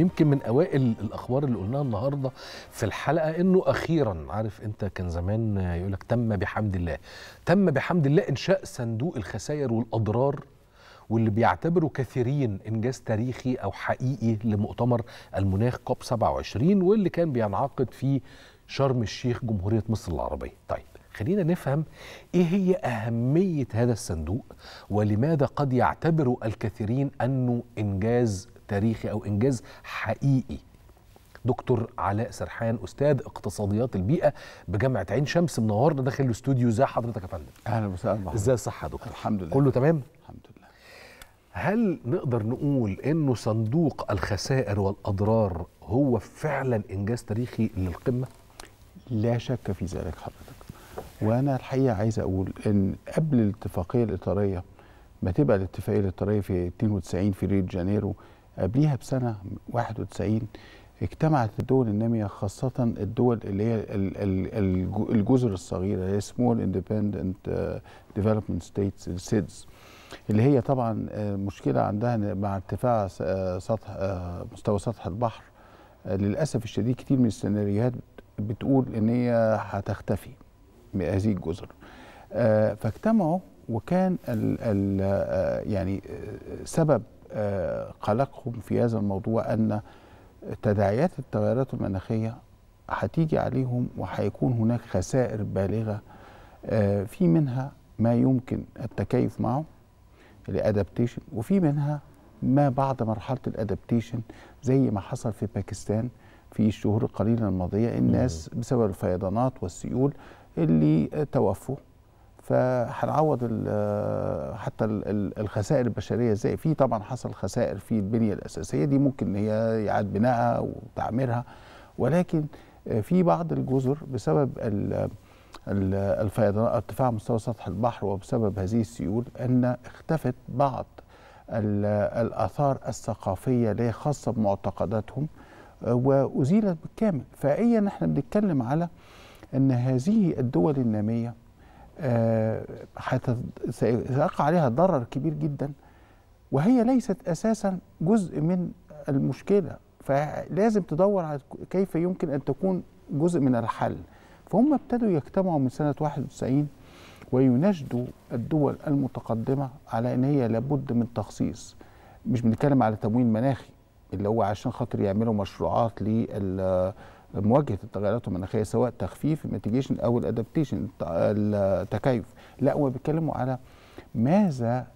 يمكن من اوائل الاخبار اللي قلناها النهارده في الحلقه انه اخيرا عارف انت كان زمان يقول لك تم بحمد الله تم بحمد الله انشاء صندوق الخسائر والاضرار واللي بيعتبره كثيرين انجاز تاريخي او حقيقي لمؤتمر المناخ كوب 27 واللي كان بينعقد في شرم الشيخ جمهوريه مصر العربيه طيب خلينا نفهم ايه هي اهميه هذا الصندوق ولماذا قد يعتبر الكثيرين انه انجاز تاريخي او انجاز حقيقي دكتور علاء سرحان استاذ اقتصاديات البيئه بجامعه عين شمس منورنا داخل الاستوديو ازي حضرتك يا فندم اهلا وسهلا بحضرتك ازي الصحه يا دكتور الحمد لله كله تمام الحمد لله هل نقدر نقول انه صندوق الخسائر والاضرار هو فعلا انجاز تاريخي للقمه لا شك في ذلك حضرتك وانا الحقيقه عايز اقول ان قبل الاتفاقيه الاطاريه ما تبقى الاتفاقيه الاطاريه في 92 في ريو جانيرو قبليها بسنه 91 اجتمعت الدول الناميه خاصه الدول اللي هي الجزر الصغيره اللي هي سمول اندبندنت ديفلوبمنت ستيتس السيدز اللي هي طبعا آه، مشكله عندها مع ارتفاع آه، سطح آه، مستوى سطح البحر للاسف الشديد كتير من السيناريوهات بتقول ان هي هتختفي هذه الجزر فاجتمعوا وكان ال ال آه، يعني آه، سبب آه، قلقهم في هذا الموضوع أن تداعيات التغيرات المناخية هتيجي عليهم وهيكون هناك خسائر بالغة في منها ما يمكن التكيف معه الادابتيشن وفي منها ما بعد مرحله الادابتيشن زي ما حصل في باكستان في الشهور القليله الماضيه الناس بسبب الفيضانات والسيول اللي توفوا فهنعوض آه، حتى الخسائر البشريه ازاي في طبعا حصل خسائر في البنيه الاساسيه دي ممكن ان هي يعاد بنائها وتعميرها ولكن آه، في بعض الجزر بسبب الفيضانات ارتفاع مستوى سطح البحر وبسبب هذه السيول ان اختفت بعض الاثار الثقافيه اللي خاصه بمعتقداتهم آه، وازيلت بالكامل فايا نحن بنتكلم على ان هذه الدول الناميه آه، سيقع عليها ضرر كبير جدا وهي ليست اساسا جزء من المشكله فلازم تدور على كيف يمكن ان تكون جزء من الحل فهم ابتدوا يجتمعوا من سنه 91 ويناشدوا الدول المتقدمه على ان هي لابد من تخصيص مش بنتكلم على تموين مناخي اللي هو عشان خاطر يعملوا مشروعات لل مواجهه التغيرات المناخيه سواء تخفيف الميتيجيشن او الادابتيشن التكيف لا هو بيتكلموا على ماذا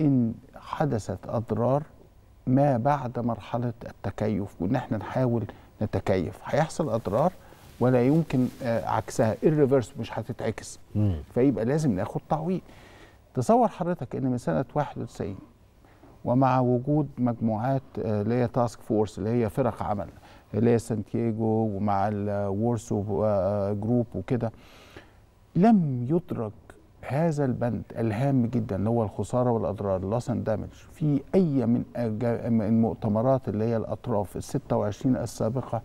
ان حدثت اضرار ما بعد مرحله التكيف وان احنا نحاول نتكيف هيحصل اضرار ولا يمكن آه، عكسها الريفرس مش هتتعكس فيبقى لازم ناخد تعويض تصور حضرتك ان من سنه 91 ومع وجود مجموعات آه، اللي هي تاسك فورس اللي هي فرق عمل اللي هي سانتياجو ومع الورسو آه، آه، جروب وكده لم يدرك هذا البند الهام جدا اللي هو الخساره والاضرار لوس اند دامج في اي من المؤتمرات اللي هي الاطراف ال 26 السابقه